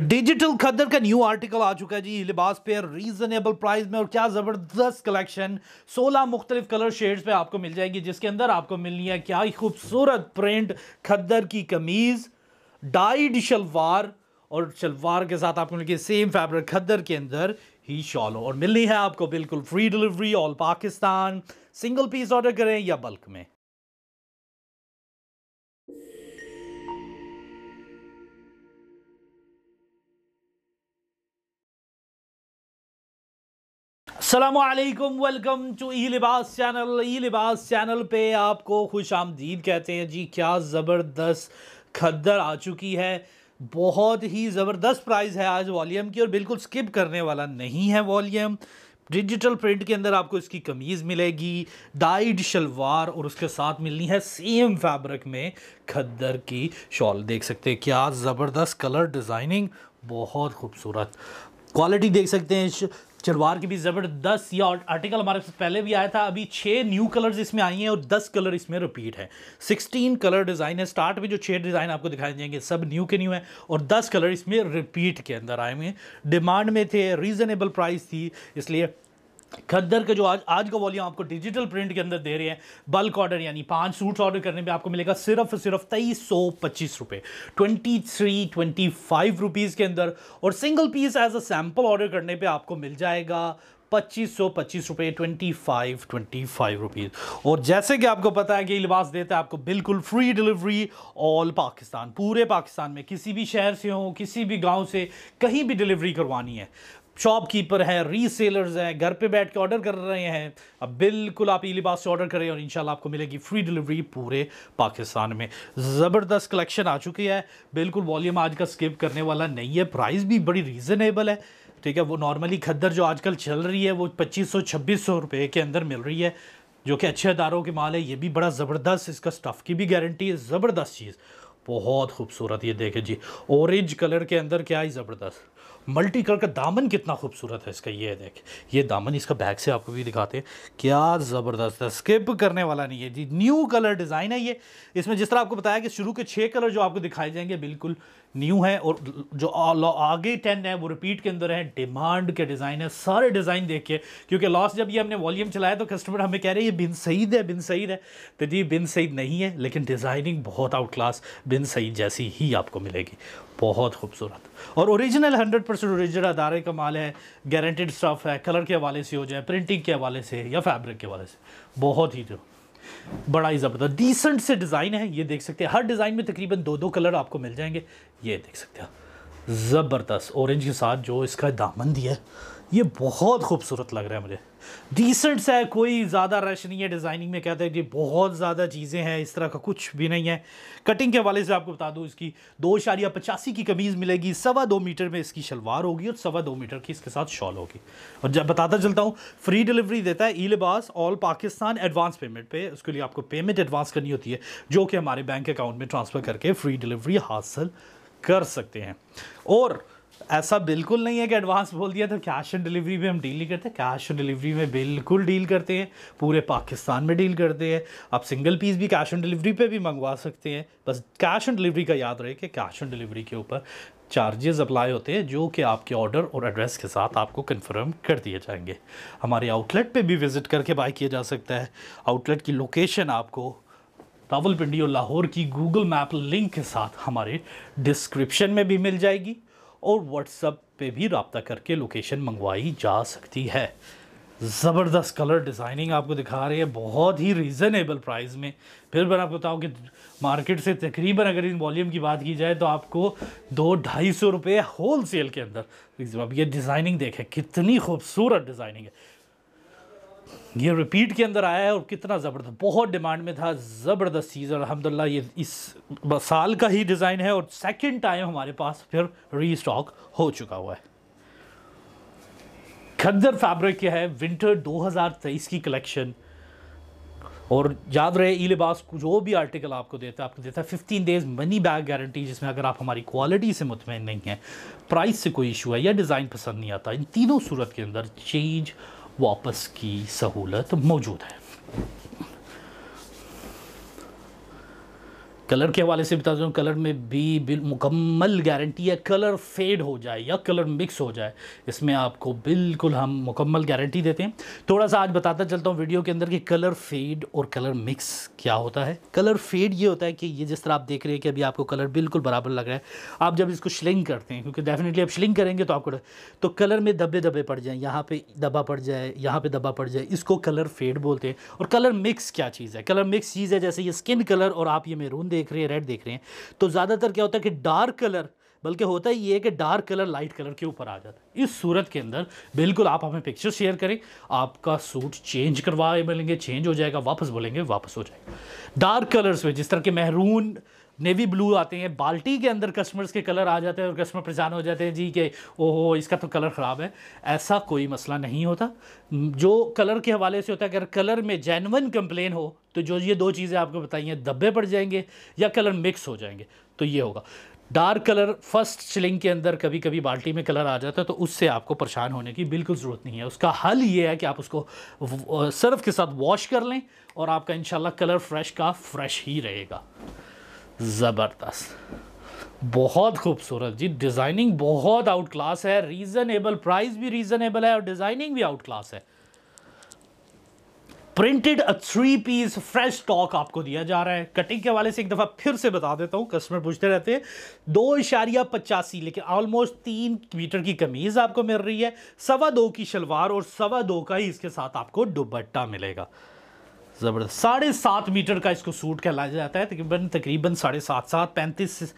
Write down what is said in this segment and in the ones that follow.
digital खद्दर का new article आ चुका है जी लिबास पे रीजनेबल प्राइस में और क्या ज़बरदस्त कलेक्शन 16 मुख्तलिफ कलर शेड्स पे आपको मिल जाएगी जिसके अंदर आपको मिलनी है क्या ही खूबसूरत प्रिंट खद्दर की कमीज़ डाइड शलवार और शलवार के साथ आपको मिलेगी सेम फैब्रिक खदर के अंदर ही शॉलो और मिलनी है आपको बिल्कुल free delivery all Pakistan single piece order करें या बल्क में असलकम वेलकम टू ई लिबास चैनल ई लिबास चैनल पे आपको खुश आमदीद कहते हैं जी क्या ज़बरदस्त खद्दर आ चुकी है बहुत ही ज़बरदस्त प्राइस है आज वॉल्यूम की और बिल्कुल स्किप करने वाला नहीं है वॉल्यूम डिजिटल प्रिंट के अंदर आपको इसकी कमीज़ मिलेगी डाइड शलवार और उसके साथ मिलनी है सेम फैब्रिक में खद्दर की शॉल देख सकते हैं क्या ज़बरदस्त कलर डिज़ाइनिंग बहुत खूबसूरत क्वालिटी देख सकते हैं चरवार की भी ज़बरदस्त ये आर्टिकल हमारे पास पहले भी आया था अभी छः न्यू कलर्स इसमें आई हैं और दस कलर इसमें रिपीट है सिक्सटीन कलर डिज़ाइन है स्टार्ट में जो छः डिज़ाइन आपको दिखाए जाएंगे सब न्यू के न्यू हैं और दस कलर इसमें रिपीट के अंदर आए हुए हैं डिमांड में थे रीज़नेबल प्राइस थी इसलिए खद्दर का जो आज आज का वॉल्यूम आपको डिजिटल प्रिंट के अंदर दे रहे हैं बल्क ऑर्डर यानी पांच सूट्स ऑर्डर करने पे आपको मिलेगा सिर्फ सिर्फ तेईस सौ पच्चीस रुपये twenty three twenty five rupees के अंदर और single piece as a sample order करने पे आपको मिल जाएगा पच्चीस सौ पच्चीस रुपये twenty five twenty five rupees और जैसे कि आपको पता है कि लिबास देता है आपको बिल्कुल फ्री डिलीवरी ऑल पाकिस्तान पूरे पाकिस्तान में किसी भी शहर से हो किसी भी गांव से कहीं भी डिलीवरी करवानी है शॉपकीपर हैं रीसेलर्स हैं घर पे बैठ के ऑर्डर कर रहे हैं अब बिल्कुल आप ई लिबास से ऑर्डर करें और इंशाल्लाह आपको मिलेगी फ्री डिलीवरी पूरे पाकिस्तान में ज़बरदस्त कलेक्शन आ चुकी है बिल्कुल वॉल्यूम आज का स्किप करने वाला नहीं है प्राइस भी बड़ी रीज़नेबल है ठीक है वो नॉर्मली खद्दर जो आजकल चल रही है वो पच्चीस सौ छब्बीस सौ रुपये के अंदर मिल रही है जो कि अच्छे अदारों के माल है ये भी बड़ा ज़बरदस्त इसका स्टफ़ की भी गारंटी है ज़बरदस्त चीज़ बहुत खूबसूरत ये देखें जी औरेंज कलर के अंदर क्या ही ज़बरदस्त मल्टी कलर का दामन कितना खूबसूरत है इसका ये देख ये दामन इसका बैग से आपको भी दिखाते हैं क्या ज़बरदस्त है स्किप करने वाला नहीं है जी न्यू कलर डिज़ाइन है ये इसमें जिस तरह आपको बताया कि शुरू के छः कलर जो आपको दिखाए जाएंगे बिल्कुल न्यू है और जो आगे टेन है वो रिपीट के अंदर है डिमांड के डिज़ाइन है सारे डिज़ाइन देखिए क्योंकि लास्ट जब ये हमने वॉल्यूम चलाया तो कस्टमर हमें कह रहे हैं ये बिन सईद है बिन सईद है तो जी बिन सईद नहीं है लेकिन डिज़ाइनिंग बहुत आउट क्लास बिन सईद जैसी ही आपको मिलेगी बहुत खूबसूरत और ओरिजिनल 100 परसेंट ओरिजिनल अदारे का माल है गारंटेड स्टफ़ है कलर के हवाले से हो जाए प्रिंटिंग के हवाले से या फैब्रिक के हवाले से बहुत ही जो बड़ा ही ज़बरदस्त डिसेंट से डिज़ाइन है ये देख सकते हैं हर डिज़ाइन में तकरीबन दो दो कलर आपको मिल जाएंगे ये देख सकते हैं ज़बरदस्त ऑरेंज के साथ जो इसका दामन दिया है ये बहुत खूबसूरत लग रहा है मुझे डिसेंट सा है कोई ज़्यादा रश नहीं है डिज़ाइनिंग में कहते हैं कि बहुत ज़्यादा चीज़ें हैं इस तरह का कुछ भी नहीं है कटिंग के हवाले से आपको बता दूँ इसकी दो शारिया पचासी की कमीज़ मिलेगी सवा दो मीटर में इसकी शलवार होगी और सवा दो मीटर की इसके साथ शॉल होगी और जब बताता चलता हूँ फ्री डिलीवरी देता है ई लिबास ऑल पाकिस्तान एडवांस पेमेंट पे उसके लिए आपको पेमेंट एडवांस करनी होती है जो कि हमारे बैंक अकाउंट में ट्रांसफ़र करके फ्री डिलीवरी हासिल कर सकते हैं और ऐसा बिल्कुल नहीं है कि एडवांस बोल दिया तो कैश ऑन डिलीवरी में हम डील नहीं करते कैश ऑन डिलीवरी में बिल्कुल डील करते हैं पूरे पाकिस्तान में डील करते हैं आप सिंगल पीस भी कैश ऑन डिलीवरी पे भी मंगवा सकते हैं बस कैश ऑन डिलीवरी का याद रहे कि कैश ऑन डिलीवरी के ऊपर चार्जेस अप्लाई होते हैं जो कि आपके ऑर्डर और एड्रेस के साथ आपको कन्फर्म कर दिए जाएंगे हमारे आउटलेट पर भी विज़िट करके बाई किया जा सकता है आउटलेट की लोकेशन आपको रावलपिंडी और लाहौर की गूगल मैप लिंक के साथ हमारे डिस्क्रिप्शन में भी मिल जाएगी और व्हाट्सअप पे भी रबता करके लोकेशन मंगवाई जा सकती है ज़बरदस्त कलर डिज़ाइनिंग आपको दिखा रही है बहुत ही रीज़नेबल प्राइस में फिर मैं आपको बताऊँ कि मार्केट से तकरीबन अगर इन वॉल्यूम की बात की जाए तो आपको दो ढाई सौ रुपये होल सेल के अंदर अब ये डिज़ाइनिंग देखें कितनी खूबसूरत डिज़ाइनिंग है ये रिपीट के अंदर आया है और कितना ज़बरदस्त बहुत डिमांड में था ज़बरदस्त चीज़ अलहमदिल्ला ये इस साल का ही डिज़ाइन है और सेकंड टाइम हमारे पास फिर री स्टॉक हो चुका हुआ है खद्दर फैब्रिक के है विंटर 2023 की कलेक्शन और याद रहे ई लिबास जो भी आर्टिकल आपको देता है आपको देता है fifteen days money back guarantee जिसमें अगर आप हमारी क्वालिटी से मुतमिन नहीं हैं प्राइस से कोई इशू है या डिज़ाइन पसंद नहीं आता इन तीनों सूरत के अंदर चेंज वापस की सहूलत मौजूद है कलर के हवाले से बता दूँ कलर में भी बिल मुकम्मल गारंटी है कलर फेड हो जाए या कलर मिक्स हो जाए इसमें आपको बिल्कुल हम मुकम्मल गारंटी देते हैं थोड़ा सा आज बताता चलता हूँ वीडियो के अंदर कि कलर फेड और कलर मिक्स क्या होता है कलर फेड ये होता है कि ये जिस तरह आप देख रहे हैं कि अभी आपको कलर बिल्कुल बराबर लग रहा है आप जब इसको श्लिंग करते हैं क्योंकि डेफिनेटली आप श्लिंग करेंगे तो आपको तो कलर में धब्बे धब्बे पड़ जाएँ यहाँ पर दबा पड़ जाए यहाँ पर दबा पड़ जाए इसको कलर फेड बोलते हैं और कलर मिक्स क्या चीज़ है कलर मिक्स चीज़ है जैसे ये स्किन कलर और आप ये मेरून देख देख रहे हैं रेड देख रहे हैं तो ज़्यादातर क्या होता है कि डार्क कलर बल्कि होता ही ये है कि डार्क कलर लाइट कलर के ऊपर आ जाता है इस सूरत के अंदर बिल्कुल आप हमें पिक्चर शेयर करें आपका सूट चेंज करवाए बोलेंगे चेंज हो जाएगा वापस बोलेंगे वापस हो जाएगा डार्क कलर्स में जिस तरह के महरून नेवी ब्लू आते हैं बाल्टी के अंदर कस्टमर्स के कलर आ जाते हैं और कस्टमर परेशान हो जाते हैं जी के ओहो इसका तो कलर ख़राब है ऐसा कोई मसला नहीं होता जो कलर के हवाले से होता है अगर कलर में जैनवन कंप्लेन हो तो जो ये दो चीज़ें आपको बताई हैं दब्बे पड़ जाएंगे या कलर मिक्स हो जाएंगे तो ये होगा डार्क कलर फर्स्ट चिलिंग के अंदर कभी कभी बाल्टी में कलर आ जाता है तो उससे आपको परेशान होने की बिल्कुल ज़रूरत नहीं है उसका हल ये है कि आप उसको सर्फ के साथ वॉश कर लें और आपका इन कलर फ्रेश का फ्रेश ही रहेगा ज़बरदस्त बहुत खूबसूरत जी डिज़ाइनिंग बहुत आउट क्लास है रीज़नेबल प्राइस भी रीज़नेबल है और डिज़ाइनिंग भी आउट क्लास है printed three piece fresh stock आपको दिया जा रहा है कटिंग के हवाले से एक दफ़ा फिर से बता देता हूँ कस्टमर पूछते रहते हैं दो इशारिया पचासी लेकिन ऑलमोस्ट तीन मीटर की कमीज़ आपको मिल रही है सवा दो की शलवार और सवा दो का ही इसके साथ आपको दुबट्टा मिलेगा ज़बरदस्त साढ़े सात मीटर का इसको सूट कहलाया जाता है तकरीबन तकरीबन साढ़े सात सात पैंतीस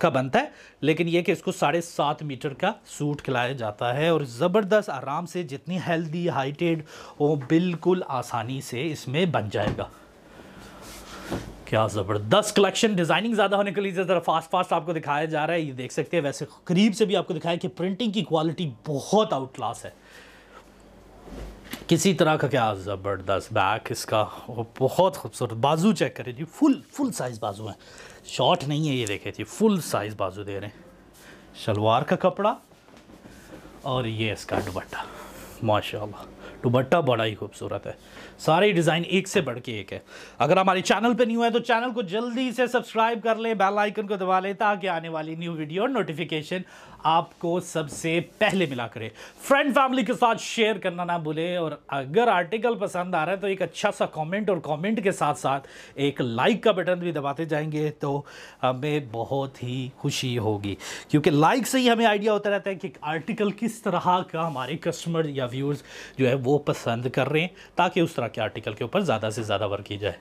का बनता है लेकिन यह कि इसको साढ़े सात मीटर का सूट खिलाया जाता है और ज़बरदस्त आराम से जितनी हेल्दी हाइटेड हो बिल्कुल आसानी से इसमें बन जाएगा क्या ज़बरदस्त कलेक्शन डिज़ाइनिंग ज़्यादा होने के लिए ज़रा फास्ट फास्ट आपको दिखाया जा रहा है ये देख सकते हैं वैसे करीब से भी आपको दिखाया कि प्रिंटिंग की क्वालिटी बहुत आउट क्लास है किसी तरह का क्या ज़बरदस्त बैक इसका बहुत खूबसूरत बाजू चेक करें जी फुल फुल साइज़ बाजू है शॉर्ट नहीं है ये देखे जी फुल साइज़ बाजू दे रहे हैं शलवार का कपड़ा और ये इसका दुबट्टा माशाल्लाह दुबट्टा बड़ा ही खूबसूरत है सारे डिज़ाइन एक से बढ़ के एक है अगर हमारे चैनल पे नहीं है तो चैनल को जल्दी से सब्सक्राइब कर लें बेल आइकन को दबा लें ताकि आने वाली न्यू वीडियो नोटिफिकेशन आपको सबसे पहले मिला करे फ्रेंड फैमिली के साथ शेयर करना ना भूलें और अगर आर्टिकल पसंद आ रहा है तो एक अच्छा सा कमेंट और कमेंट के साथ साथ एक लाइक का बटन भी दबाते जाएंगे तो हमें बहुत ही खुशी होगी क्योंकि लाइक से ही हमें आइडिया होता रहता है कि आर्टिकल किस तरह का हमारे कस्टमर या व्यूअर्स जो है वो पसंद कर रहे हैं ताकि उस तरह के आर्टिकल के ऊपर ज़्यादा से ज़्यादा वर्क की जाए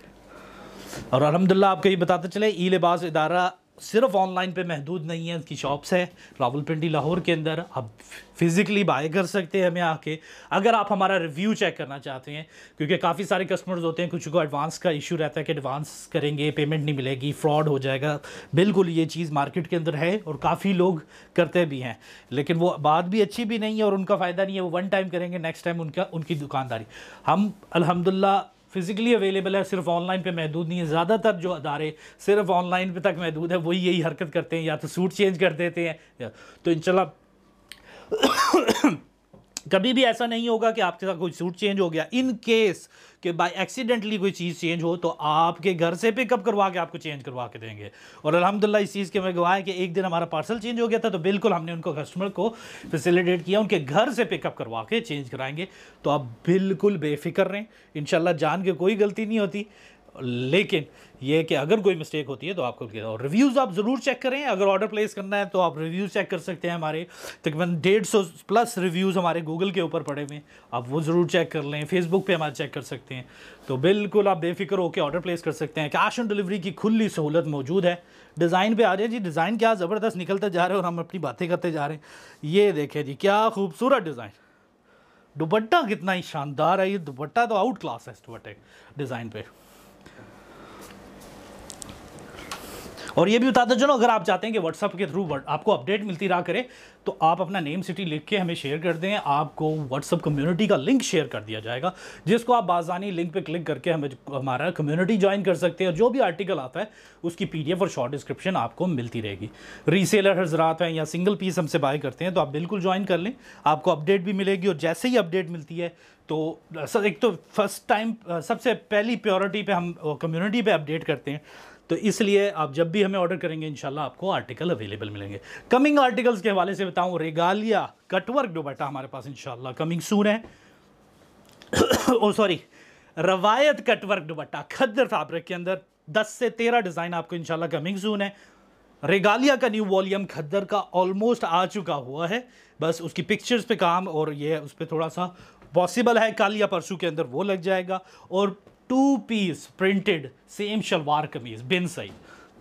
और अलहमदिल्ला आपको ये बताते चले ई लिबास इदारा सिर्फ ऑनलाइन पे महदूद नहीं है उनकी शॉप्स है रावलपिंडी लाहौर के अंदर आप फिज़िकली बाय कर सकते हैं हमें आके अगर आप हमारा रिव्यू चेक करना चाहते हैं क्योंकि काफ़ी सारे कस्टमर्स होते हैं कुछ को एडवांस का इशू रहता है कि एडवांस करेंगे पेमेंट नहीं मिलेगी फ्रॉड हो जाएगा बिल्कुल ये चीज़ मार्केट के अंदर है और काफ़ी लोग करते भी हैं लेकिन वो बात भी अच्छी भी नहीं है और उनका फ़ायदा नहीं है वो वन टाइम करेंगे नेक्स्ट टाइम उनका उनकी दुकानदारी हम अलहमदिल्ला फ़िज़िकली अवेलेबल है सिर्फ ऑनलाइन पे महदूद नहीं है ज़्यादातर जो अदारे सिर्फ ऑनलाइन पे तक महदूद है वही यही हरकत करते हैं या तो सूट चेंज कर देते हैं तो इन कभी भी ऐसा नहीं होगा कि आपके साथ कोई सूट चेंज हो गया इन केस कि बाय एक्सीडेंटली कोई चीज़ चेंज हो तो आपके घर से पिकअप करवा के आपको चेंज करवा के देंगे और अलहमदिल्ला इस चीज़ के मैं गवाह कि एक दिन हमारा पार्सल चेंज हो गया था तो बिल्कुल हमने उनको कस्टमर को फैसिलिटेट किया उनके घर से पिकअप करवा के चेंज कराएंगे तो आप बिल्कुल बेफिक्र रहें इन जान के कोई गलती नहीं होती लेकिन ये कि अगर कोई मिस्टेक होती है तो आपको और रिव्यूज़ आप ज़रूर चेक करें अगर ऑर्डर प्लेस करना है तो आप रिव्यूज़ चेक कर सकते हैं हमारे तकरीबन डेढ़ सौ प्लस रिव्यूज़ हमारे गूगल के ऊपर पड़े हुए हैं आप वो ज़रूर चेक कर लें फेसबुक पे हमारे चेक कर सकते हैं तो बिल्कुल आप बेफिक्र होकर ऑर्डर प्लेस कर सकते हैं कैश ऑन डिलीवरी की खुली सहूलत मौजूद है डिज़ाइन पे आ रहे हैं जी डिज़ाइन क्या ज़बरदस्त निकलते जा रहे हैं और हम अपनी बातें करते जा रहे हैं ये देखें जी क्या खूबसूरत डिज़ाइन दुपट्टा कितना ही शानदार है ये दुपट्टा तो आउट क्लास है इस दुपट्टे डिज़ाइन पर और ये भी बता दो जो अगर आप चाहते हैं कि व्हाट्सअप के थ्रू आपको अपडेट मिलती रहा करे तो आप अपना नेम सिटी लिख के हमें शेयर कर दें आपको व्हाट्सअप कम्युनिटी का लिंक शेयर कर दिया जाएगा जिसको आप बाज़ानी लिंक पे क्लिक करके हमें हमारा कम्युनिटी ज्वाइन कर सकते हैं और जो भी आर्टिकल आता है उसकी पीडीएफ और शॉर्ट डिस्क्रिप्शन आपको मिलती रहेगी रीसेलर हजरात हैं या सिंगल पीस हमसे बाय करते हैं तो आप बिल्कुल ज्वाइन कर लें आपको अपडेट भी मिलेगी और जैसे ही अपडेट मिलती है तो सर एक तो फर्स्ट टाइम सबसे पहली प्योरिटी पे हम कम्युनिटी पे अपडेट करते हैं तो इसलिए आप जब भी हमें ऑर्डर करेंगे इन आपको आर्टिकल अवेलेबल मिलेंगे कमिंग आर्टिकल्स के हवाले से बताऊं रेगालिया कटवर्क दुपट्टा हमारे पास इनशाला कमिंग सून है ओ सॉरी रवायत कटवर्क दुपट्टा खद्दर फैब्रिक के अंदर 10 से 13 डिज़ाइन आपको इंशाल्लाह कमिंग सून है रेगालिया का न्यू वॉल्यूम खद्दर का ऑलमोस्ट आ चुका हुआ है बस उसकी पिक्चर्स पे काम और ये उस पर थोड़ा सा पॉसिबल है कल या परसों के अंदर वो लग जाएगा और two piece printed same shalwar kameez बिन सही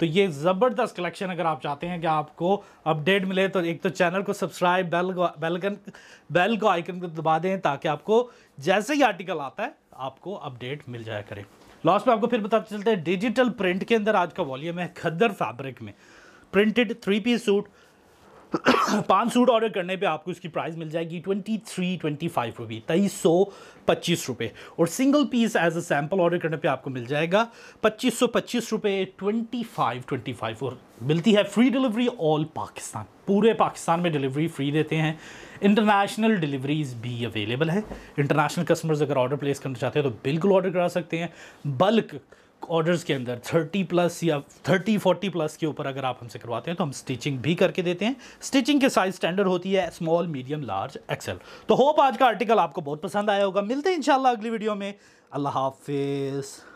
तो ये ज़बरदस्त कलेक्शन अगर आप चाहते हैं कि आपको अपडेट मिले तो एक तो चैनल को सब्सक्राइब बेल बेल बेल को आइकन को दबा दें ताकि आपको जैसे ही आर्टिकल आता है आपको अपडेट मिल जाया करे लास्ट में आपको फिर बताते चलते हैं डिजिटल प्रिंट के अंदर आज का वॉल्यूम है खद्दर फैब्रिक में प्रिंटेड थ्री पीस सूट पाँच सूट ऑर्डर करने पे आपको इसकी प्राइस मिल जाएगी twenty three twenty five rupee तेईस सौ पच्चीस रुपये और single piece as a sample order करने पे आपको मिल जाएगा पच्चीस सौ पच्चीस रुपये ट्वेंटी फाइव ट्वेंटी फाइव और मिलती है फ्री डिलीवरी ऑल पाकिस्तान पूरे पाकिस्तान में डिलीवरी फ्री देते हैं इंटरनेशनल डिलीवरीज भी अवेलेबल है इंटरनेशनल कस्टमर्स अगर ऑर्डर प्लेस करना चाहते हैं तो बिल्कुल ऑर्डर करा सकते हैं बल्क ऑर्डर्स के अंदर 30 प्लस या 30 40 प्लस के ऊपर अगर आप हमसे करवाते हैं तो हम स्टिचिंग भी करके देते हैं स्टिचिंग के साइज स्टैंडर्ड होती है स्मॉल मीडियम लार्ज एक्सेल तो होप आज का आर्टिकल आपको बहुत पसंद आया होगा मिलते हैं इंशाल्लाह अगली वीडियो में अल्लाह हाफिज़